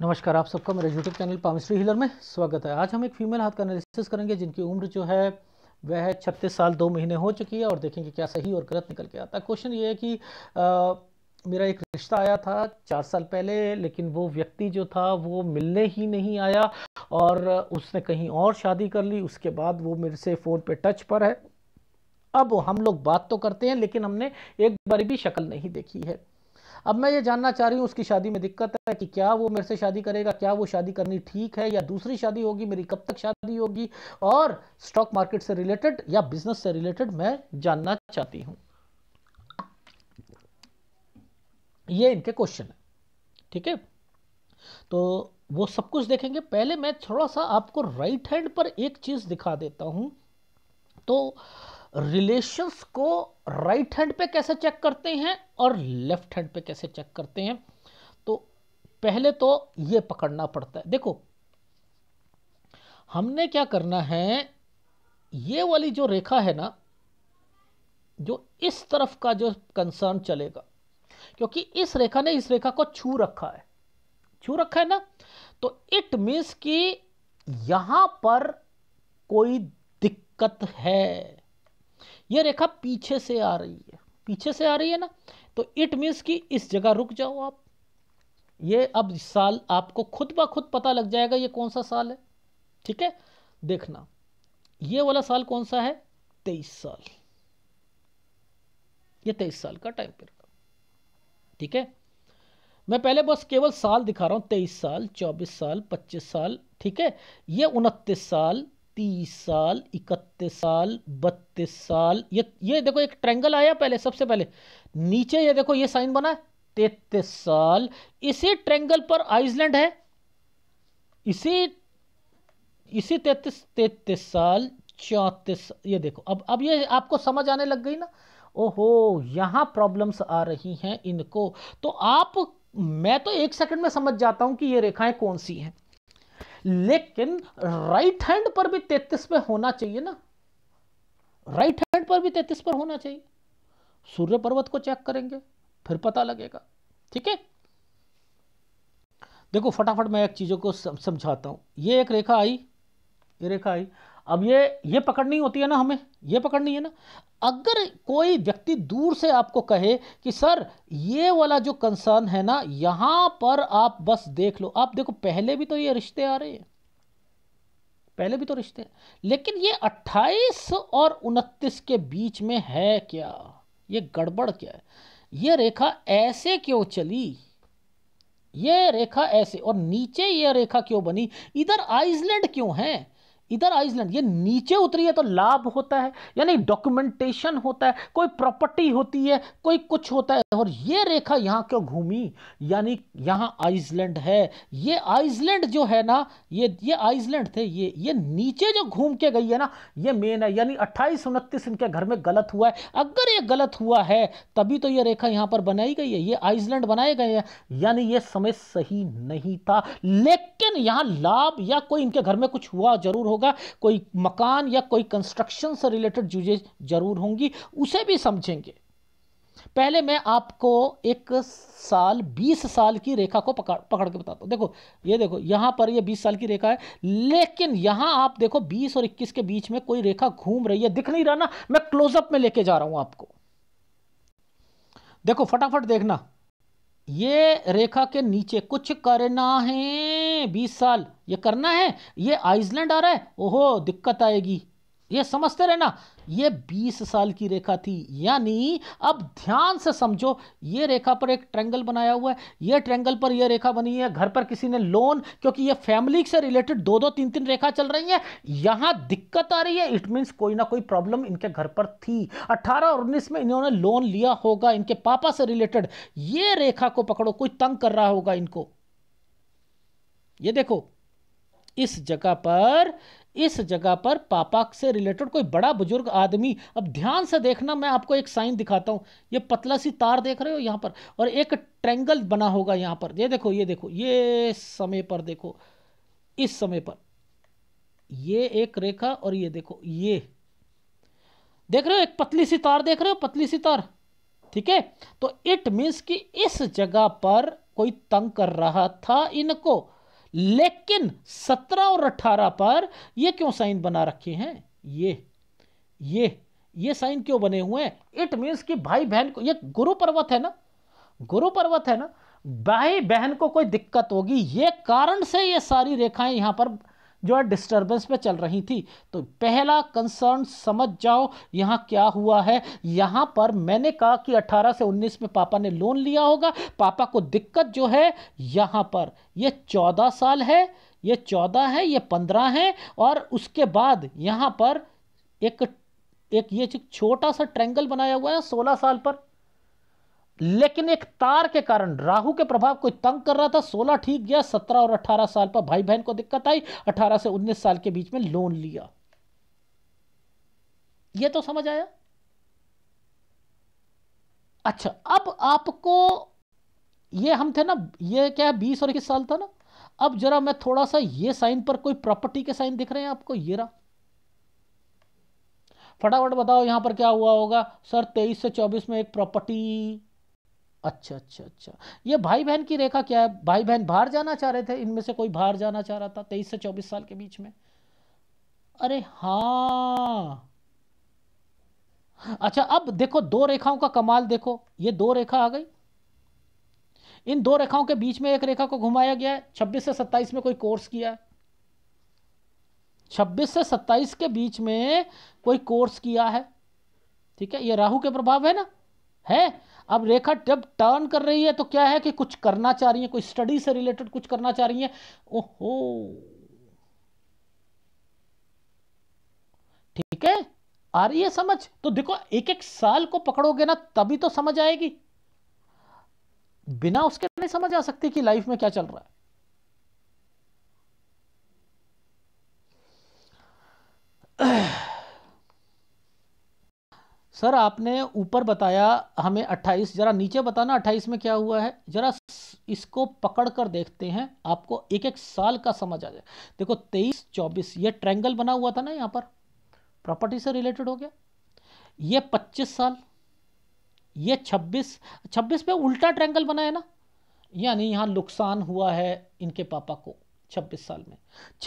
नमस्कार आप सबका मेरे यूट्यूब चैनल पामिस्ट्री हिलर में स्वागत है आज हम एक फीमेल हाथ का एनालिसिस करेंगे जिनकी उम्र जो है वह छत्तीस साल दो महीने हो चुकी है और देखेंगे क्या सही और गलत निकल के आता है क्वेश्चन ये है कि आ, मेरा एक रिश्ता आया था चार साल पहले लेकिन वो व्यक्ति जो था वो मिलने ही नहीं आया और उसने कहीं और शादी कर ली उसके बाद वो मेरे से फ़ोन पर टच पर है अब हम लोग बात तो करते हैं लेकिन हमने एक बार भी शक्ल नहीं देखी है अब मैं ये जानना चाह रही हूँ उसकी शादी में दिक्कत है कि क्या वो मेरे से शादी करेगा क्या वो शादी करनी ठीक है या दूसरी शादी होगी मेरी कब तक शादी होगी और स्टॉक मार्केट से रिलेटेड या बिजनेस से रिलेटेड मैं जानना चाहती हूँ ये इनके क्वेश्चन है ठीक है तो वो सब कुछ देखेंगे पहले मैं थोड़ा सा आपको राइट हैंड पर एक चीज़ दिखा देता हूं तो रिलेशंस को राइट right हैंड पे कैसे चेक करते हैं और लेफ्ट हैंड पे कैसे चेक करते हैं तो पहले तो ये पकड़ना पड़ता है देखो हमने क्या करना है ये वाली जो रेखा है ना जो इस तरफ का जो कंसर्न चलेगा क्योंकि इस रेखा ने इस रेखा को छू रखा है छू रखा है ना तो इट मीन्स कि यहां पर कोई दिक्कत है ये रेखा पीछे से आ रही है पीछे से आ रही है ना तो इट मीन्स कि इस जगह रुक जाओ आप ये अब साल आपको खुद ब खुद पता लग जाएगा ये कौन सा साल है ठीक है देखना ये वाला साल कौन सा है तेईस साल ये तेईस साल का टाइम पीरियड ठीक है मैं पहले बस केवल साल दिखा रहा हूं तेईस साल चौबीस साल पच्चीस साल ठीक है ये उनतीस साल तीस साल इकतीस साल बत्तीस साल ये ये देखो एक ट्रैंगल आया पहले सबसे पहले नीचे ये देखो ये साइन बना तैतीस साल इसी ट्रैंगल पर आइसलैंड है इसी इसी तैतीस तैतीस साल चौंतीस ये देखो अब अब ये आपको समझ आने लग गई ना ओहो यहाँ प्रॉब्लम्स आ रही हैं इनको तो आप मैं तो एक सेकंड में समझ जाता हूं कि ये रेखाएं कौन सी हैं लेकिन राइट हैंड पर भी तैतीस पे होना चाहिए ना राइट हैंड पर भी तैतीस पर होना चाहिए सूर्य पर्वत को चेक करेंगे फिर पता लगेगा ठीक है देखो फटाफट मैं एक चीज़ों को समझाता हूं ये एक रेखा आई ये रेखा आई अब ये ये पकड़नी होती है ना हमें ये पकड़नी है ना अगर कोई व्यक्ति दूर से आपको कहे कि सर ये वाला जो कंसर्न है ना यहां पर आप बस देख लो आप देखो पहले भी तो ये रिश्ते आ रहे हैं पहले भी तो रिश्ते हैं लेकिन ये 28 और 29 के बीच में है क्या ये गड़बड़ क्या है ये रेखा ऐसे क्यों चली ये रेखा ऐसे और नीचे ये रेखा क्यों बनी इधर आइसलैंड क्यों है इधर आइसलैंड ये नीचे उतरी है तो लाभ होता है यानी डॉक्यूमेंटेशन होता है कोई प्रॉपर्टी होती है कोई कुछ होता है और ये रेखा यहाँ क्यों घूमी यानी यहाँ आइसलैंड है ये आइसलैंड जो है ना ये ये आइसलैंड थे ये ये नीचे जो घूम के गई है ना ये मेन है यानी अट्ठाईस उनतीस इनके घर में गलत हुआ है अगर ये गलत हुआ है तभी तो ये रेखा यहाँ पर बनाई गई है ये आइसलैंड बनाए गए हैं यानी ये समय सही नहीं था लेकिन यहाँ लाभ या कोई इनके घर में कुछ हुआ जरूर होगा कोई मकान या कोई कंस्ट्रक्शन से रिलेटेड चीज़ें जरूर होंगी उसे भी समझेंगे पहले मैं आपको एक साल बीस साल की रेखा को पकड़ पकड़ के बताता हूँ देखो ये देखो यहाँ पर ये बीस साल की रेखा है लेकिन यहाँ आप देखो बीस और इक्कीस के बीच में कोई रेखा घूम रही है दिख नहीं रहा ना मैं क्लोजअप में लेके जा रहा हूँ आपको देखो फटाफट देखना ये रेखा के नीचे कुछ करना है बीस साल ये करना है ये आइसलैंड आ रहा है ओहो दिक्कत आएगी ये समझते रहे ना ये 20 साल की रेखा थी यानी अब ध्यान से समझो ये रेखा पर एक ट्रेंगल बनाया हुआ है ये ट्रेंगल पर ये रेखा बनी है घर पर किसी ने लोन क्योंकि ये फैमिली से रिलेटेड दो दो तीन तीन रेखा चल रही है यहां दिक्कत आ रही है इट मीन्स कोई ना कोई प्रॉब्लम इनके घर पर थी अट्ठारह और उन्नीस में इन्होंने लोन लिया होगा इनके पापा से रिलेटेड ये रेखा को पकड़ो कोई तंग कर रहा होगा इनको ये देखो इस जगह पर इस जगह पर पापा से रिलेटेड कोई बड़ा बुजुर्ग आदमी अब ध्यान से देखना मैं आपको एक साइन दिखाता हूं ये पतला सी तार देख रहे हो यहां पर और एक ट्रेंगल बना होगा यहां पर ये देखो ये देखो ये समय पर देखो इस समय पर ये एक रेखा और ये देखो ये देख रहे हो एक पतली सी तार देख रहे हो पतली सी तार ठीक है तो इट मीन्स कि इस जगह पर कोई तंग कर रहा था इनको लेकिन सत्रह और अठारह पर ये क्यों साइन बना रखे हैं ये ये ये साइन क्यों बने हुए हैं इट मीन्स कि भाई बहन को ये गुरु पर्वत है ना गुरु पर्वत है ना भाई बहन को कोई दिक्कत होगी ये कारण से ये सारी रेखाएं यहाँ पर जो है डिस्टर्बेंस पे चल रही थी तो पहला कंसर्न समझ जाओ यहाँ क्या हुआ है यहाँ पर मैंने कहा कि 18 से 19 में पापा ने लोन लिया होगा पापा को दिक्कत जो है यहाँ पर ये चौदह साल है ये चौदह है ये पंद्रह है और उसके बाद यहाँ पर एक एक ये छोटा सा ट्रेंगल बनाया हुआ है सोलह साल पर लेकिन एक तार के कारण राहु के प्रभाव कोई तंग कर रहा था सोलह ठीक गया सत्रह और अठारह साल पर भाई बहन को दिक्कत आई अठारह से उन्नीस साल के बीच में लोन लिया ये तो समझ आया अच्छा अब आपको ये हम थे ना ये क्या है बीस और इक्कीस साल था ना अब जरा मैं थोड़ा सा ये साइन पर कोई प्रॉपर्टी के साइन दिख रहे हैं आपको ये रहा फटाफट बताओ यहां पर क्या हुआ होगा सर तेईस से चौबीस में एक प्रॉपर्टी अच्छा अच्छा अच्छा ये भाई बहन की रेखा क्या है भाई बहन बाहर जाना चाह रहे थे इनमें से कोई बाहर जाना चाह रहा था तेईस से चौबीस साल के बीच में अरे हाँ अच्छा अब देखो दो रेखाओं का कमाल देखो ये दो रेखा आ गई इन दो रेखाओं के बीच में एक रेखा को घुमाया गया है छब्बीस से सत्ताईस में कोई कोर्स किया है छब्बीस से सत्ताईस के बीच में कोई कोर्स किया है ठीक है ये राहु के प्रभाव है ना है अब रेखा जब टर्न कर रही है तो क्या है कि कुछ करना चाह रही है कोई स्टडी से रिलेटेड कुछ करना चाह रही है ओहो ठीक है आ रही है समझ तो देखो एक एक साल को पकड़ोगे ना तभी तो समझ आएगी बिना उसके नहीं समझ आ सकती कि लाइफ में क्या चल रहा है Ugh. सर आपने ऊपर बताया हमें 28 ज़रा नीचे बताना 28 में क्या हुआ है ज़रा इसको पकड़ कर देखते हैं आपको एक एक साल का समझ आ जाए देखो 23 24 ये ट्रैंगल बना हुआ था ना यहाँ पर प्रॉपर्टी से रिलेटेड हो गया ये 25 साल ये 26 26 पे उल्टा ट्रैंगल बना है ना यानी यहाँ नुकसान हुआ है इनके पापा को 26 साल में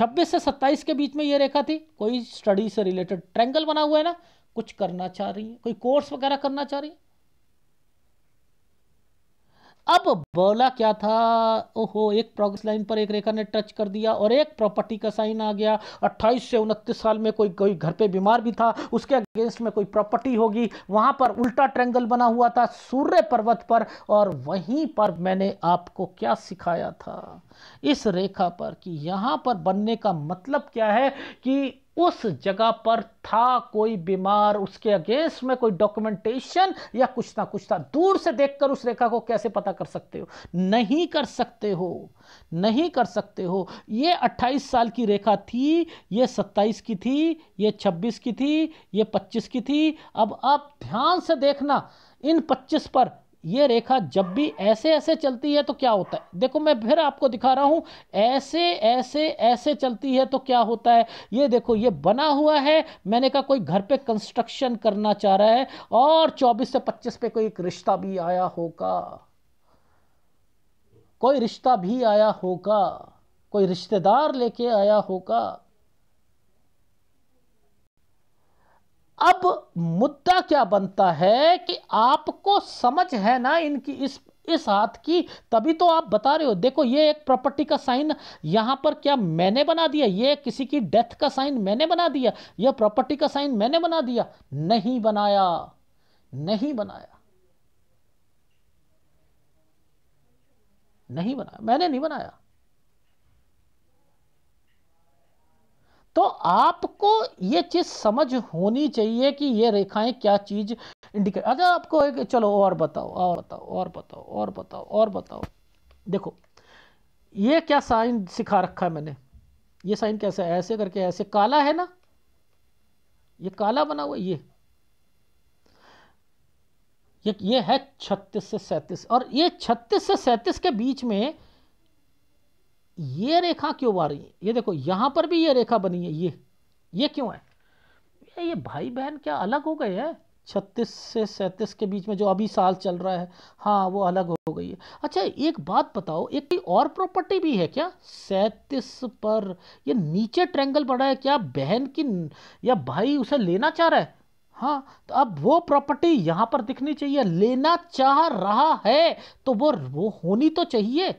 26 से 27 के बीच में ये रेखा थी कोई स्टडी से रिलेटेड ट्रैंगल बना हुआ है ना कुछ करना चाह रही हैं कोई कोर्स वगैरह करना चाह रही अब बोला क्या था ओहो एक प्रोग्रेस लाइन पर एक रेखा ने टच कर दिया और एक प्रॉपर्टी का साइन आ गया 28 से उनतीस साल में कोई कोई घर पे बीमार भी था उसके अगेंस्ट में कोई प्रॉपर्टी होगी वहां पर उल्टा ट्रेंगल बना हुआ था सूर्य पर्वत पर और वहीं पर मैंने आपको क्या सिखाया था इस रेखा पर कि यहां पर बनने का मतलब क्या है कि उस जगह पर था कोई बीमार उसके अगेंस्ट में कोई डॉक्यूमेंटेशन या कुछ ना कुछ था दूर से देखकर उस रेखा को कैसे पता कर सकते हो नहीं कर सकते हो नहीं कर सकते हो ये 28 साल की रेखा थी ये 27 की थी ये 26 की थी ये 25 की थी अब आप ध्यान से देखना इन 25 पर ये रेखा जब भी ऐसे ऐसे चलती है तो क्या होता है देखो मैं फिर आपको दिखा रहा हूं ऐसे ऐसे ऐसे चलती है तो क्या होता है ये देखो ये बना हुआ है मैंने कहा कोई घर पे कंस्ट्रक्शन करना चाह रहा है और 24 से 25 पे कोई एक रिश्ता भी आया होगा कोई रिश्ता भी आया होगा कोई रिश्तेदार लेके आया होगा अब मुद्दा क्या बनता है कि आपको समझ है ना इनकी इस इस हाथ की तभी तो आप बता रहे हो देखो ये एक प्रॉपर्टी का साइन यहां पर क्या मैंने बना दिया ये किसी की डेथ का साइन मैंने बना दिया ये प्रॉपर्टी का साइन मैंने बना दिया नहीं बनाया नहीं बनाया नहीं बनाया मैंने नहीं बनाया तो आपको ये चीज़ समझ होनी चाहिए कि ये रेखाएं क्या चीज़ इंडिकेट अच्छा आपको एक चलो और बताओ और बताओ और बताओ और बताओ और बताओ देखो ये क्या साइन सिखा रखा है मैंने ये साइन कैसे ऐसे करके ऐसे काला है ना ये काला बना हुआ ये ये है छत्तीस से सैतीस और ये छत्तीस से सैतीस के बीच में ये रेखा क्यों आ रही है ये देखो यहाँ पर भी ये रेखा बनी है ये ये क्यों है ये भाई बहन क्या अलग हो गए हैं छत्तीस से सैंतीस के बीच में जो अभी साल चल रहा है हाँ वो अलग हो गई है अच्छा एक बात बताओ एक और प्रॉपर्टी भी है क्या सैंतीस पर ये नीचे ट्रेंगल पड़ा है क्या बहन की या भाई उसे लेना चाह रहा है हाँ तो अब वो प्रॉपर्टी यहाँ पर दिखनी चाहिए लेना चाह रहा है तो वो वो होनी तो चाहिए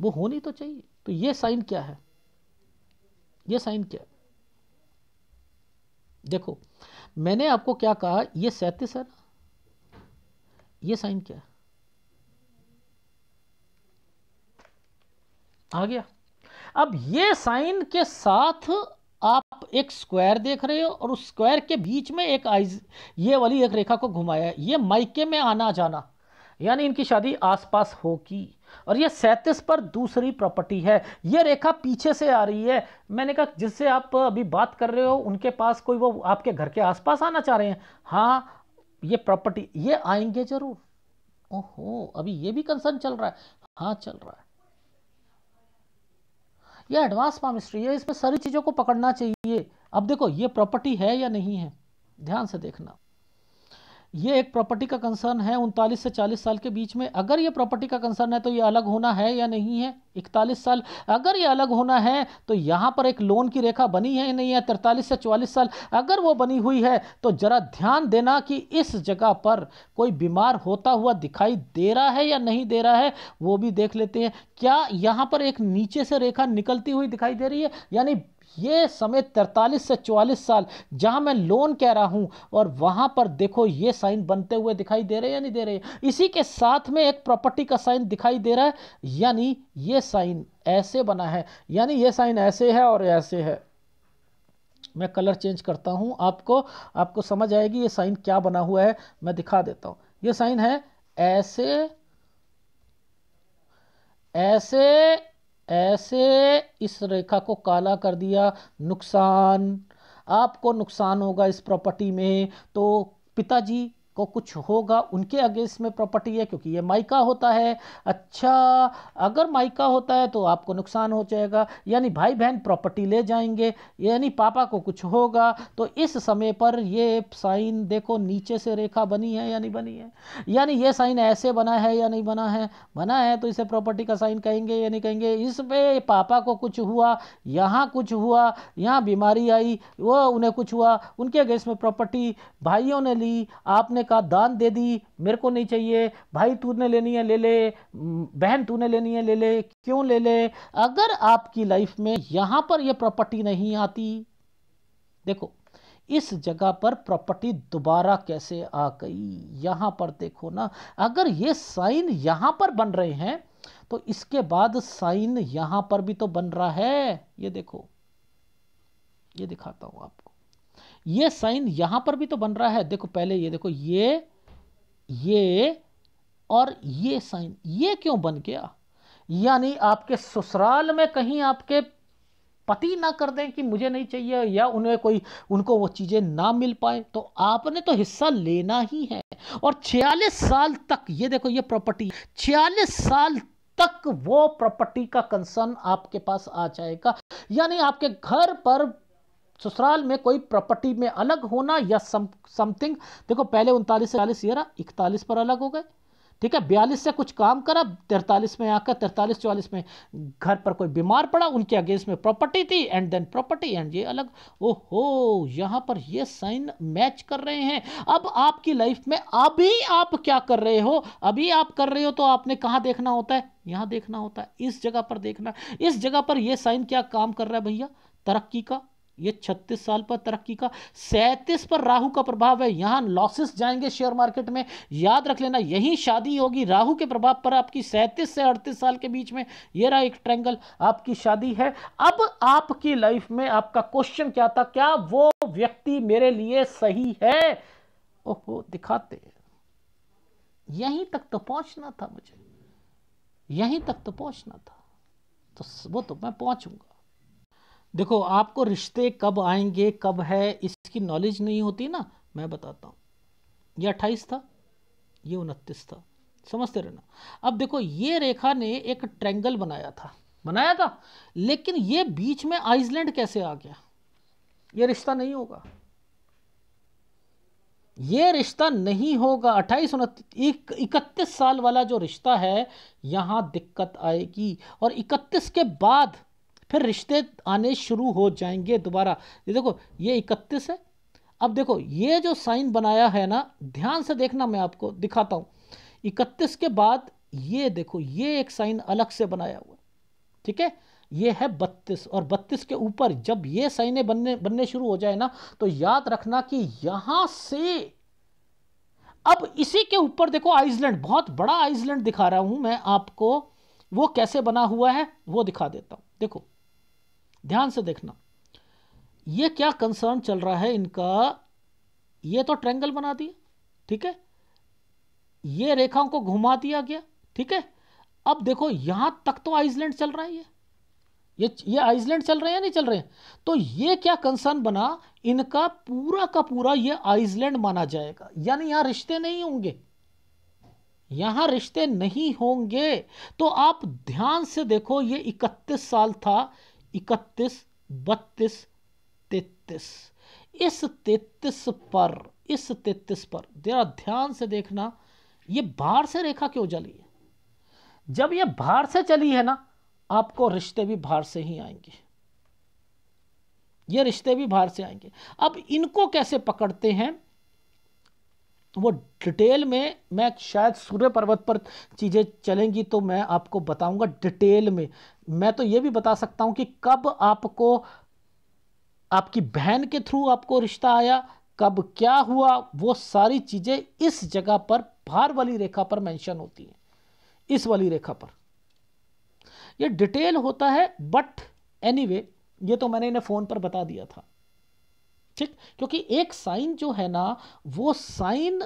वो होनी तो चाहिए तो ये साइन क्या है ये साइन क्या है देखो मैंने आपको क्या कहा ये सैंतीस है ना ये साइन क्या है आ गया अब ये साइन के साथ आप एक स्क्वायर देख रहे हो और उस स्क्वायर के बीच में एक आइज ये वाली एक रेखा को घुमाया है ये माइके में आना जाना यानी इनकी शादी आसपास होगी और ये सैंतीस पर दूसरी प्रॉपर्टी है ये रेखा पीछे से आ रही है मैंने कहा जिससे आप अभी बात कर रहे हो उनके पास कोई वो आपके घर के आसपास आना चाह रहे हैं हाँ ये प्रॉपर्टी ये आएंगे जरूर ओहो अभी ये भी कंसर्न चल रहा है हाँ चल रहा है यह एडवांस पामिस्ट्री है इसमें सारी चीज़ों को पकड़ना चाहिए अब देखो ये प्रॉपर्टी है या नहीं है ध्यान से देखना ये एक प्रॉपर्टी का कंसर्न है उनतालीस से चालीस साल के बीच में अगर ये प्रॉपर्टी का कंसर्न है तो ये अलग होना है या नहीं है इकतालीस साल अगर ये अलग होना है तो यहाँ पर एक लोन की रेखा बनी है या नहीं है तिरतालीस से चौवालीस साल अगर वो बनी हुई है तो ज़रा ध्यान देना कि इस जगह पर कोई बीमार होता हुआ दिखाई दे रहा है या नहीं दे रहा है वो भी देख लेते हैं क्या यहाँ पर एक नीचे से रेखा निकलती हुई दिखाई दे रही है यानी ये समय 43 से 44 साल जहां मैं लोन कह रहा हूं और वहां पर देखो ये साइन बनते हुए दिखाई दे रहे या नहीं दे रहे इसी के साथ में एक प्रॉपर्टी का साइन दिखाई दे रहा है यानी ये साइन ऐसे बना है यानी ये साइन ऐसे है और ऐसे है मैं कलर चेंज करता हूं आपको आपको समझ आएगी ये साइन क्या बना हुआ है मैं दिखा देता हूं ये साइन है ऐसे ऐसे ऐसे इस रेखा को काला कर दिया नुकसान आपको नुकसान होगा इस प्रॉपर्टी में तो पिताजी को कुछ होगा उनके अगेंस्ट में प्रॉपर्टी है क्योंकि ये माइका होता है अच्छा अगर माइका होता है तो आपको नुकसान हो जाएगा यानी भाई बहन प्रॉपर्टी ले जाएंगे यानी पापा को कुछ होगा तो इस समय पर ये साइन देखो नीचे से रेखा बनी है या नहीं बनी है यानी ये साइन ऐसे बना है या नहीं बना है बना है तो इसे प्रॉपर्टी का साइन कहेंगे या नहीं कहेंगे इसमें पापा को कुछ हुआ यहाँ कुछ हुआ यहाँ बीमारी आई वो उन्हें कुछ हुआ उनके अगेंस्ट में प्रॉपर्टी भाइयों ने ली आपने का दान दे दी मेरे को नहीं चाहिए भाई तूने लेनी है ले ले बहन तूने लेनी है ले ले क्यों ले ले अगर आपकी लाइफ में यहां पर यह प्रॉपर्टी नहीं आती देखो इस जगह पर प्रॉपर्टी दोबारा कैसे आ गई यहां पर देखो ना अगर ये साइन यहां पर बन रहे हैं तो इसके बाद साइन यहां पर भी तो बन रहा है ये देखो ये दिखाता हूं आपको ये साइन यहां पर भी तो बन रहा है देखो पहले ये देखो ये ये और ये साइन ये क्यों बन गया यानी आपके ससुराल में कहीं आपके पति ना कर दें कि मुझे नहीं चाहिए या उन्हें कोई उनको वो चीज़ें ना मिल पाए तो आपने तो हिस्सा लेना ही है और 46 साल तक ये देखो ये प्रॉपर्टी 46 साल तक वो प्रॉपर्टी का कंसर्न आपके पास आ जाएगा यानी आपके घर पर ससुराल में कोई प्रॉपर्टी में अलग होना या समथिंग देखो पहले उनतालीस से चालीस ईयर इकतालीस पर अलग हो गए ठीक है बयालीस से कुछ काम करा तिरतालीस में आकर तिरतालीस चौवालीस में घर पर कोई बीमार पड़ा उनके अगेंस्ट में प्रॉपर्टी थी एंड देन प्रॉपर्टी एंड ये अलग हो यहाँ पर ये साइन मैच कर रहे हैं अब आपकी लाइफ में अभी आप क्या कर रहे हो अभी आप कर रहे हो तो आपने कहाँ देखना होता है यहाँ देखना होता है इस जगह पर देखना इस जगह पर यह साइन क्या काम कर रहा है भैया तरक्की का ये 36 साल पर तरक्की का 37 पर राहु का प्रभाव है यहां लॉसेस जाएंगे शेयर मार्केट में याद रख लेना यही शादी होगी राहु के प्रभाव पर आपकी 37 से 38 साल के बीच में ये रहा एक ट्रेंगल आपकी शादी है अब आपकी लाइफ में आपका क्वेश्चन क्या था क्या वो व्यक्ति मेरे लिए सही है ओहो दिखाते यहीं तक तो पहुंचना था मुझे यहीं तक तो पहुंचना था तो वो तो मैं पहुंचूंगा देखो आपको रिश्ते कब आएंगे कब है इसकी नॉलेज नहीं होती ना मैं बताता हूँ ये अट्ठाईस था ये उनतीस था समझते रहना अब देखो ये रेखा ने एक ट्रेंगल बनाया था बनाया था लेकिन ये बीच में आइसलैंड कैसे आ गया ये रिश्ता नहीं होगा ये रिश्ता नहीं होगा अट्ठाईस इकतीस साल वाला जो रिश्ता है यहां दिक्कत आएगी और इकतीस के बाद फिर रिश्ते आने शुरू हो जाएंगे दोबारा ये देखो ये इकतीस है अब देखो ये जो साइन बनाया है ना ध्यान से देखना मैं आपको दिखाता हूँ इकतीस के बाद ये देखो ये एक साइन अलग से बनाया हुआ ठीक है ये है बत्तीस और बत्तीस के ऊपर जब ये साइने बनने बनने शुरू हो जाए ना तो याद रखना कि यहां से अब इसी के ऊपर देखो आइसलैंड बहुत बड़ा आइसलैंड दिखा रहा हूं मैं आपको वो कैसे बना हुआ है वो दिखा देता हूं देखो ध्यान से देखना ये क्या कंसर्न चल रहा है इनका ये तो ट्रेंगल बना दिया ठीक है ये रेखाओं को घुमा दिया गया ठीक है अब देखो यहां तक तो आइसलैंड चल रहा है ये ये ये आइसलैंड चल रहे हैं नहीं चल रहे हैं तो ये क्या कंसर्न बना इनका पूरा का पूरा ये आइसलैंड माना जाएगा यानी यहां रिश्ते नहीं होंगे यहां रिश्ते नहीं होंगे तो आप ध्यान से देखो ये इकतीस साल था इकतीस बत्तीस तैतीस इस तैतीस पर इस तैतीस पर जरा ध्यान से देखना ये बाहर से रेखा क्यों चली है जब ये बाहर से चली है ना आपको रिश्ते भी बाहर से ही आएंगे ये रिश्ते भी बाहर से आएंगे अब इनको कैसे पकड़ते हैं तो वो डिटेल में मैं शायद सूर्य पर्वत पर चीज़ें चलेंगी तो मैं आपको बताऊंगा डिटेल में मैं तो ये भी बता सकता हूं कि कब आपको आपकी बहन के थ्रू आपको रिश्ता आया कब क्या हुआ वो सारी चीज़ें इस जगह पर भार वाली रेखा पर मेंशन होती हैं इस वाली रेखा पर ये डिटेल होता है बट एनीवे anyway, ये तो मैंने इन्हें फ़ोन पर बता दिया था ठीक क्योंकि एक साइन जो है ना वो साइन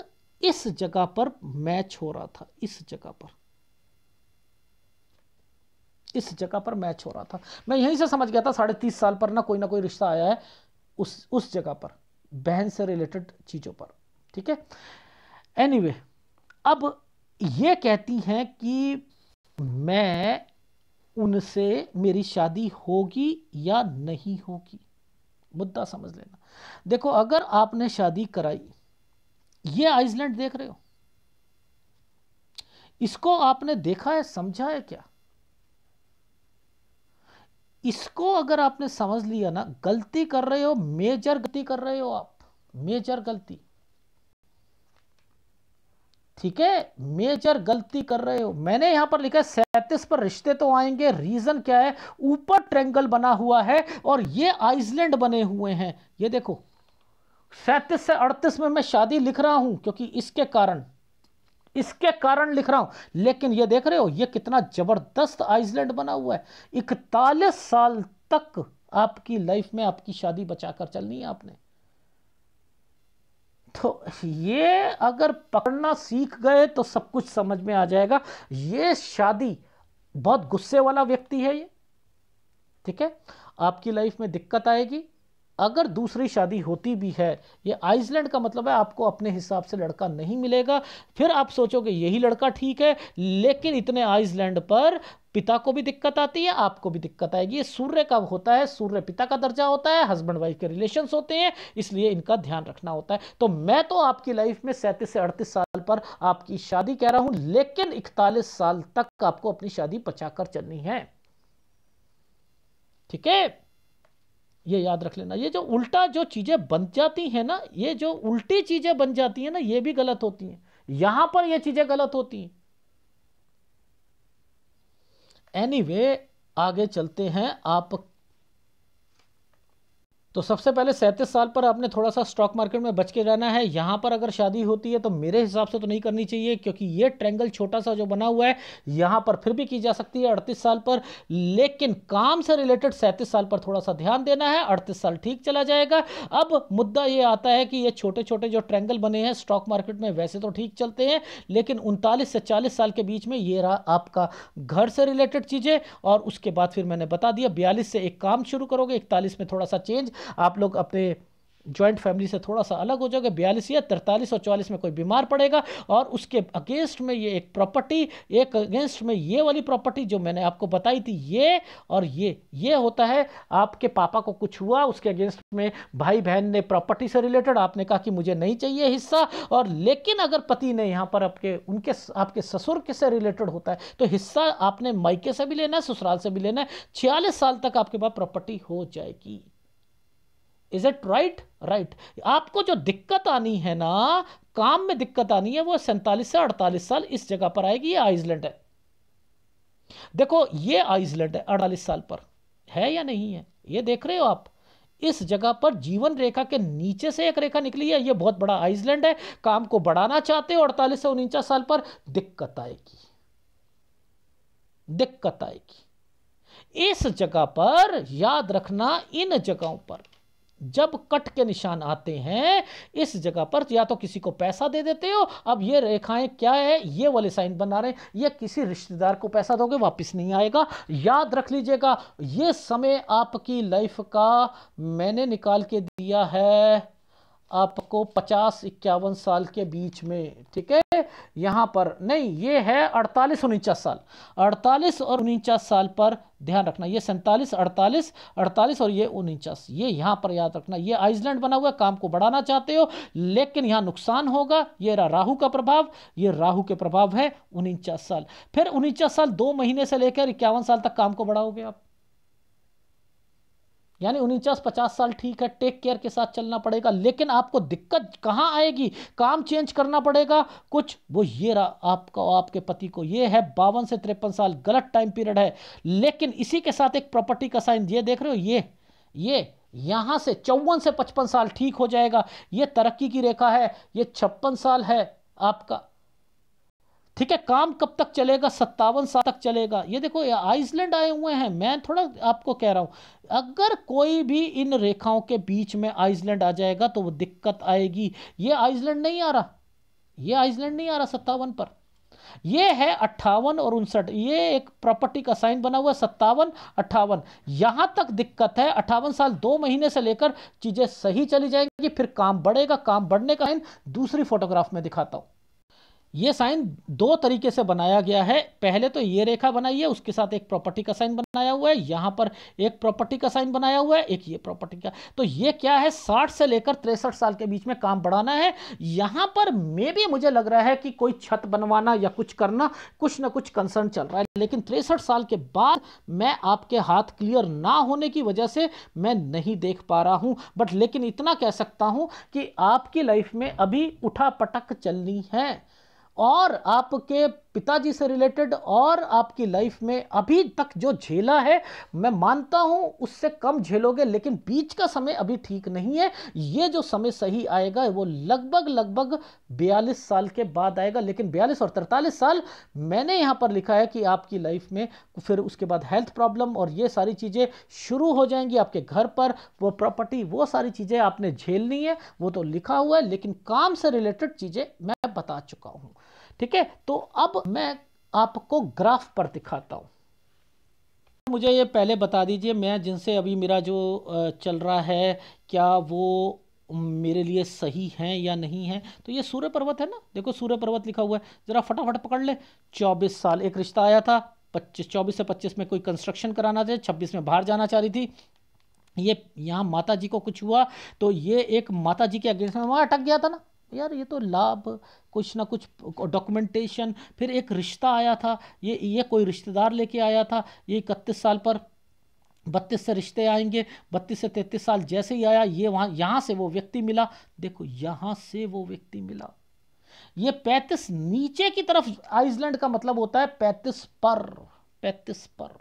इस जगह पर मैच हो रहा था इस जगह पर इस जगह पर मैच हो रहा था मैं यहीं से समझ गया था साढ़े तीस साल पर ना कोई ना कोई रिश्ता आया है उस उस जगह पर बहन से रिलेटेड चीज़ों पर ठीक है एनीवे अब ये कहती हैं कि मैं उनसे मेरी शादी होगी या नहीं होगी मुद्दा समझ लेना देखो अगर आपने शादी कराई ये आइसलैंड देख रहे हो इसको आपने देखा है समझा है क्या इसको अगर आपने समझ लिया ना गलती कर रहे हो मेजर गलती कर रहे हो आप मेजर गलती ठीक है मेजर गलती कर रहे हो मैंने यहां पर लिखा है सैतीस पर रिश्ते तो आएंगे रीजन क्या है ऊपर ट्रेंगल बना हुआ है और ये आइसलैंड बने हुए हैं ये देखो सैंतीस से अड़तीस में मैं शादी लिख रहा हूं क्योंकि इसके कारण इसके कारण लिख रहा हूं लेकिन ये देख रहे हो ये कितना जबरदस्त आइसलैंड बना हुआ है इकतालीस साल तक आपकी लाइफ में आपकी शादी बचाकर चलनी है आपने तो ये अगर पकड़ना सीख गए तो सब कुछ समझ में आ जाएगा ये शादी बहुत गुस्से वाला व्यक्ति है ये ठीक है आपकी लाइफ में दिक्कत आएगी अगर दूसरी शादी होती भी है ये आइसलैंड का मतलब है आपको अपने हिसाब से लड़का नहीं मिलेगा फिर आप सोचोगे यही लड़का ठीक है लेकिन इतने आइसलैंड पर पिता को भी दिक्कत आती है आपको भी दिक्कत आएगी ये सूर्य का होता है सूर्य पिता का दर्जा होता है हस्बैंड वाइफ के रिलेशन होते हैं इसलिए इनका ध्यान रखना होता है तो मैं तो आपकी लाइफ में सैंतीस से अड़तीस साल पर आपकी शादी कह रहा हूं लेकिन इकतालीस साल तक आपको अपनी शादी पचा कर चलनी है ठीक है ये याद रख लेना ये जो उल्टा जो चीज़ें बन जाती हैं ना ये जो उल्टी चीज़ें बन जाती हैं ना ये भी गलत होती हैं यहाँ पर ये चीज़ें गलत होती हैं एनी anyway, आगे चलते हैं आप तो सबसे पहले सैंतीस साल पर आपने थोड़ा सा स्टॉक मार्केट में बच के रहना है यहाँ पर अगर शादी होती है तो मेरे हिसाब से तो नहीं करनी चाहिए क्योंकि ये ट्रेंगल छोटा सा जो बना हुआ है यहाँ पर फिर भी की जा सकती है अड़तीस साल पर लेकिन काम से रिलेटेड सैंतीस साल पर थोड़ा सा ध्यान देना है अड़तीस साल ठीक चला जाएगा अब मुद्दा ये आता है कि ये छोटे छोटे जो ट्रेंगल बने हैं स्टॉक मार्केट में वैसे तो ठीक चलते हैं लेकिन उनतालीस से चालीस साल के बीच में ये रहा आपका घर से रिलेटेड चीज़ें और उसके बाद फिर मैंने बता दिया बयालीस से एक काम शुरू करोगे इकतालीस में थोड़ा सा चेंज आप लोग अपने जॉइंट फैमिली से थोड़ा सा अलग हो जाएगा बयालीस या तरतालीस और चौवालीस में कोई बीमार पड़ेगा और उसके अगेंस्ट में ये एक प्रॉपर्टी एक अगेंस्ट में ये वाली प्रॉपर्टी जो मैंने आपको बताई थी ये और ये ये होता है आपके पापा को कुछ हुआ उसके अगेंस्ट में भाई बहन ने प्रॉपर्टी से रिलेटेड आपने कहा कि मुझे नहीं चाहिए हिस्सा और लेकिन अगर पति ने यहाँ पर आपके उनके आपके ससुर के से रिलेटेड होता है तो हिस्सा आपने मायके से भी लेना है ससुराल से भी लेना है छियालीस साल तक आपके पास प्रॉपर्टी हो जाएगी इज इट राइट राइट आपको जो दिक्कत आनी है ना काम में दिक्कत आनी है वो सैंतालीस से अड़तालीस साल इस जगह पर आएगी ये आइसलैंड है देखो ये आइसलैंड है अड़तालीस साल पर है या नहीं है ये देख रहे हो आप इस जगह पर जीवन रेखा के नीचे से एक रेखा निकली है ये बहुत बड़ा आइसलैंड है काम को बढ़ाना चाहते हो अड़तालीस से उनचास साल पर दिक्कत आएगी दिक्कत आएगी इस जगह पर याद रखना इन जगहों पर जब कट के निशान आते हैं इस जगह पर या तो किसी को पैसा दे देते हो अब ये रेखाएं क्या है ये वाले साइन बना रहे हैं ये किसी रिश्तेदार को पैसा दोगे वापस नहीं आएगा याद रख लीजिएगा ये समय आपकी लाइफ का मैंने निकाल के दिया है आपको पचास इक्यावन साल के बीच में ठीक है यहाँ पर नहीं ये है अड़तालीस उनचास साल अड़तालीस और उनचास साल पर ध्यान रखना ये सैंतालीस अड़तालीस अड़तालीस और ये उनचास ये यहाँ पर याद रखना ये आइसलैंड बना हुआ काम को बढ़ाना चाहते हो लेकिन यहाँ नुकसान होगा ये रा, राहु का प्रभाव ये राहु के प्रभाव है उनचास साल फिर उनचास साल दो महीने से लेकर इक्यावन साल तक काम को बढ़ाओगे आप यानी उनचास पचास साल ठीक है टेक केयर के साथ चलना पड़ेगा लेकिन आपको दिक्कत कहाँ आएगी काम चेंज करना पड़ेगा कुछ वो ये रहा आपका आपके पति को ये है बावन से तिरपन साल गलत टाइम पीरियड है लेकिन इसी के साथ एक प्रॉपर्टी का साइन ये देख रहे हो ये ये यहाँ से चौवन से पचपन साल ठीक हो जाएगा ये तरक्की की रेखा है ये छप्पन साल है आपका ठीक है काम कब तक चलेगा सत्तावन साल तक चलेगा ये देखो आइसलैंड आए हुए हैं मैं थोड़ा आपको कह रहा हूं अगर कोई भी इन रेखाओं के बीच में आइसलैंड आ जाएगा तो वो दिक्कत आएगी ये आइसलैंड नहीं आ रहा ये आइसलैंड नहीं आ रहा सत्तावन पर ये है अट्ठावन और उनसठ ये एक प्रॉपर्टी का साइन बना हुआ है सत्तावन अट्ठावन यहां तक दिक्कत है अट्ठावन साल दो महीने से लेकर चीजें सही चली जाएंगी फिर काम बढ़ेगा काम बढ़ने का साइन दूसरी फोटोग्राफ में दिखाता हूं ये साइन दो तरीके से बनाया गया है पहले तो ये रेखा बनाई है उसके साथ एक प्रॉपर्टी का साइन बनाया हुआ है यहाँ पर एक प्रॉपर्टी का साइन बनाया हुआ है एक ये प्रॉपर्टी का तो ये क्या है साठ से लेकर तिरसठ साल के बीच में काम बढ़ाना है यहाँ पर मे भी मुझे लग रहा है कि कोई छत बनवाना या कुछ करना कुछ ना कुछ कंसर्न चल रहा है लेकिन तिरसठ साल के बाद मैं आपके हाथ क्लियर ना होने की वजह से मैं नहीं देख पा रहा हूँ बट लेकिन इतना कह सकता हूँ कि आपकी लाइफ में अभी उठा पटक चलनी है और आपके पिताजी से रिलेटेड और आपकी लाइफ में अभी तक जो झेला है मैं मानता हूं उससे कम झेलोगे लेकिन बीच का समय अभी ठीक नहीं है ये जो समय सही आएगा वो लगभग लगभग 42 साल के बाद आएगा लेकिन 42 और 43 साल मैंने यहां पर लिखा है कि आपकी लाइफ में फिर उसके बाद हेल्थ प्रॉब्लम और ये सारी चीज़ें शुरू हो जाएंगी आपके घर पर वो प्रॉपर्टी वो सारी चीज़ें आपने झेलनी है वो तो लिखा हुआ है लेकिन काम से रिलेटेड चीज़ें मैं बता चुका हूँ ठीक है तो अब मैं आपको ग्राफ पर दिखाता हूं मुझे ये पहले बता दीजिए मैं जिनसे अभी मेरा जो चल रहा है क्या वो मेरे लिए सही हैं या नहीं है तो ये सूर्य पर्वत है ना देखो सूर्य पर्वत लिखा हुआ है ज़रा फटाफट पकड़ ले चौबीस साल एक रिश्ता आया था पच्चीस चौबीस से पच्चीस में कोई कंस्ट्रक्शन कराना था छब्बीस में बाहर जाना चाह रही थी ये यहाँ माता जी को कुछ हुआ तो ये एक माता जी के अगेंस्ट में वहाँ अटक गया था ना यार ये तो लाभ कुछ ना कुछ डॉक्यूमेंटेशन फिर एक रिश्ता आया था ये ये कोई रिश्तेदार लेके आया था ये इकतीस साल पर बत्तीस से रिश्ते आएंगे बत्तीस से तैतीस साल जैसे ही आया ये वहाँ यहाँ से वो व्यक्ति मिला देखो यहाँ से वो व्यक्ति मिला ये पैंतीस नीचे की तरफ आइसलैंड का मतलब होता है पैंतीस पर पैंतीस पर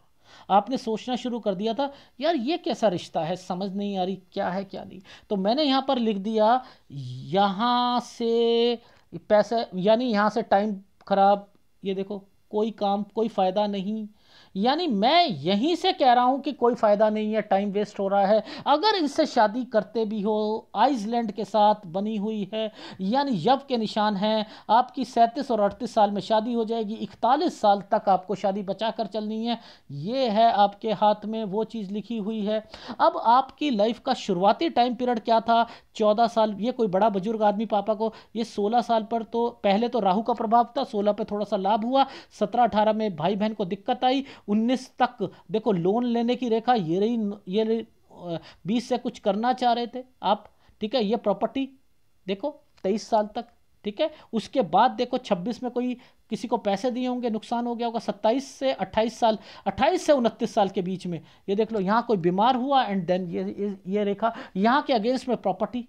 आपने सोचना शुरू कर दिया था यार ये कैसा रिश्ता है समझ नहीं आ रही क्या है क्या नहीं तो मैंने यहाँ पर लिख दिया यहाँ से पैसे यानी यहाँ से टाइम खराब ये देखो कोई काम कोई फ़ायदा नहीं यानी मैं यहीं से कह रहा हूं कि कोई फ़ायदा नहीं है टाइम वेस्ट हो रहा है अगर इनसे शादी करते भी हो आइसलैंड के साथ बनी हुई है यानी यब के निशान हैं आपकी सैंतीस और अड़तीस साल में शादी हो जाएगी इकतालीस साल तक आपको शादी बचा कर चलनी है ये है आपके हाथ में वो चीज़ लिखी हुई है अब आपकी लाइफ का शुरुआती टाइम पीरियड क्या था चौदह साल ये कोई बड़ा बुजुर्ग आदमी पापा को ये सोलह साल पर तो पहले तो राहू का प्रभाव था सोलह पर थोड़ा सा लाभ हुआ सत्रह अठारह में भाई बहन को दिक्कत आई उन्नीस तक देखो लोन लेने की रेखा ये रही ये रही बीस से कुछ करना चाह रहे थे आप ठीक है ये प्रॉपर्टी देखो तेईस साल तक ठीक है उसके बाद देखो 26 में कोई किसी को पैसे दिए होंगे नुकसान हो गया होगा 27 से 28 साल 28 से उनतीस साल के बीच में ये देख लो यहाँ कोई बीमार हुआ एंड देन ये, ये रेखा यहाँ के अगेंस्ट में प्रॉपर्टी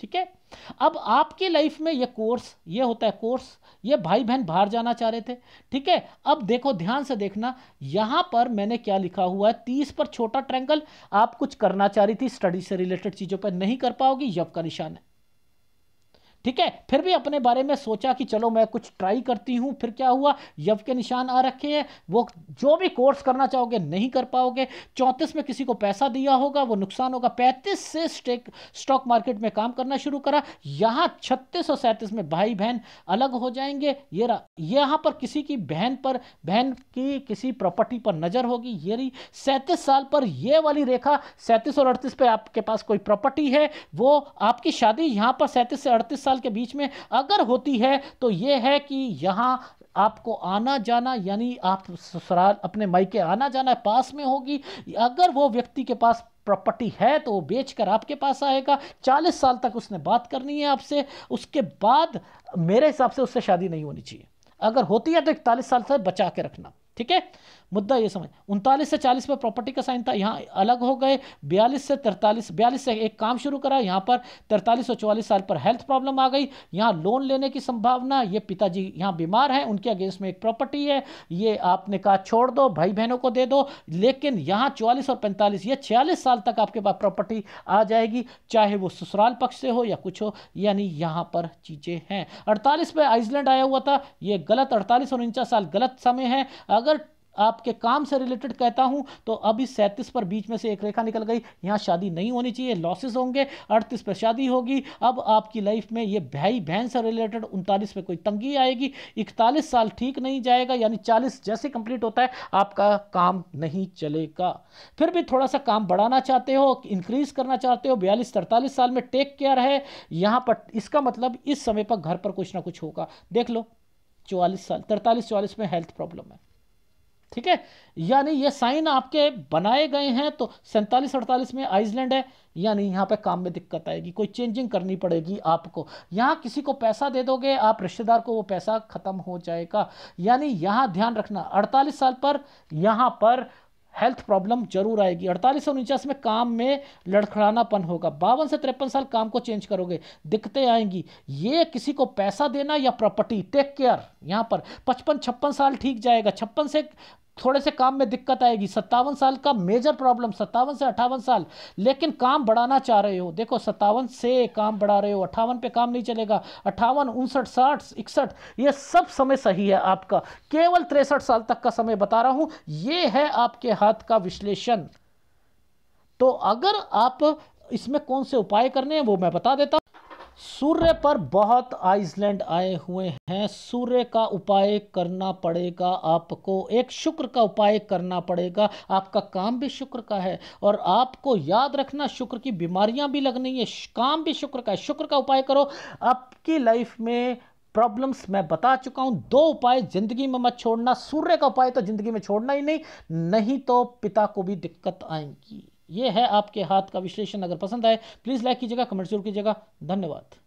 ठीक है अब आपकी लाइफ में ये कोर्स ये होता है कोर्स ये भाई बहन बाहर जाना चाह रहे थे ठीक है अब देखो ध्यान से देखना यहां पर मैंने क्या लिखा हुआ है तीस पर छोटा ट्रैंगल आप कुछ करना चाह रही थी स्टडी से रिलेटेड चीज़ों पर नहीं कर पाओगी यव का निशान है ठीक है फिर भी अपने बारे में सोचा कि चलो मैं कुछ ट्राई करती हूँ फिर क्या हुआ यव के निशान आ रखे हैं वो जो भी कोर्स करना चाहोगे नहीं कर पाओगे चौंतीस में किसी को पैसा दिया होगा वो नुकसान होगा पैंतीस से स्टेक स्टॉक मार्केट में काम करना शुरू करा यहाँ छत्तीस और सैंतीस में भाई बहन अलग हो जाएंगे ये यहाँ पर किसी की बहन पर बहन की किसी प्रॉपर्टी पर नज़र होगी ये रही सैंतीस साल पर ये वाली रेखा सैंतीस और अड़तीस पर आपके पास कोई प्रॉपर्टी है वो आपकी शादी यहाँ पर सैंतीस से अड़तीस साल के बीच में अगर होती है तो यह है कि यहां आपको आना जाना यानी आप ससुराल अपने मायके आना जाना पास में होगी अगर वो व्यक्ति के पास प्रॉपर्टी है तो वो बेचकर आपके पास आएगा चालीस साल तक उसने बात करनी है आपसे उसके बाद मेरे हिसाब से उससे शादी नहीं होनी चाहिए अगर होती है तो इकतालीस साल से बचा के रखना ठीक है मुद्दा ये समझ उनतालीस से चालीस पर प्रॉपर्टी का साइन था यहाँ अलग हो गए बयालीस से तरतालीस बयालीस से एक काम शुरू करा यहाँ पर तरतालीस और चौवालीस साल पर हेल्थ प्रॉब्लम आ गई यहाँ लोन लेने की संभावना ये पिताजी यहाँ बीमार हैं उनके अगेंस्ट में एक प्रॉपर्टी है ये आपने कहा छोड़ दो भाई बहनों को दे दो लेकिन यहाँ चौवालीस और पैंतालीस ये छियालीस साल तक आपके पास प्रॉपर्टी आ जाएगी चाहे वो ससुराल पक्ष से हो या कुछ हो यानी यहाँ पर चीज़ें हैं अड़तालीस में आइसलैंड आया हुआ था ये गलत अड़तालीस और उनचास साल गलत समय है अगर आपके काम से रिलेटेड कहता हूं तो अभी सैंतीस पर बीच में से एक रेखा निकल गई यहाँ शादी नहीं होनी चाहिए लॉसेस होंगे अड़तीस पर शादी होगी अब आपकी लाइफ में ये भाई बहन से रिलेटेड उनतालीस पे कोई तंगी आएगी इकतालीस साल ठीक नहीं जाएगा यानी चालीस जैसे कंप्लीट होता है आपका काम नहीं चलेगा फिर भी थोड़ा सा काम बढ़ाना चाहते हो इंक्रीज करना चाहते हो बयालीस तरतालीस साल में टेक केयर है यहाँ पर इसका मतलब इस समय पर घर पर कुछ ना कुछ होगा देख लो चौवालीस साल तरतालीस चौवालीस में हेल्थ प्रॉब्लम है ठीक है यानी ये साइन आपके बनाए गए हैं तो सैंतालीस अड़तालीस में आइसलैंड है यानी यहाँ पे काम में दिक्कत आएगी कोई चेंजिंग करनी पड़ेगी आपको यहाँ किसी को पैसा दे दोगे आप रिश्तेदार को वो पैसा ख़त्म हो जाएगा यानी यहाँ ध्यान रखना अड़तालीस साल पर यहाँ पर हेल्थ प्रॉब्लम जरूर आएगी अड़तालीस सौ उनचास में काम में लड़खड़ानापन होगा बावन से तिरपन साल काम को चेंज करोगे दिक्कतें आएंगी ये किसी को पैसा देना या प्रॉपर्टी टेक केयर यहाँ पर पचपन छप्पन साल ठीक जाएगा छप्पन से थोड़े से काम में दिक्कत आएगी सत्तावन साल का मेजर प्रॉब्लम सत्तावन से अट्ठावन साल लेकिन काम बढ़ाना चाह रहे हो देखो सत्तावन से काम बढ़ा रहे हो अट्ठावन पे काम नहीं चलेगा अट्ठावन उनसठ साठ इकसठ ये सब समय सही है आपका केवल तिरसठ साल तक का समय बता रहा हूं ये है आपके हाथ का विश्लेषण तो अगर आप इसमें कौन से उपाय करने हैं वो मैं बता देता सूर्य पर बहुत आइसलैंड आए हुए हैं सूर्य का उपाय करना पड़ेगा आपको एक शुक्र का उपाय करना पड़ेगा आपका काम भी शुक्र का है और आपको याद रखना शुक्र की बीमारियां भी लगनी है काम भी शुक्र का है शुक्र का उपाय करो आपकी लाइफ में प्रॉब्लम्स मैं बता चुका हूं दो उपाय जिंदगी में मत छोड़ना सूर्य का उपाय तो जिंदगी में छोड़ना ही नहीं नहीं तो पिता को भी दिक्कत आएंगी ये है आपके हाथ का विश्लेषण अगर पसंद आए प्लीज़ लाइक कीजिएगा कमेंट जरूर कीजिएगा धन्यवाद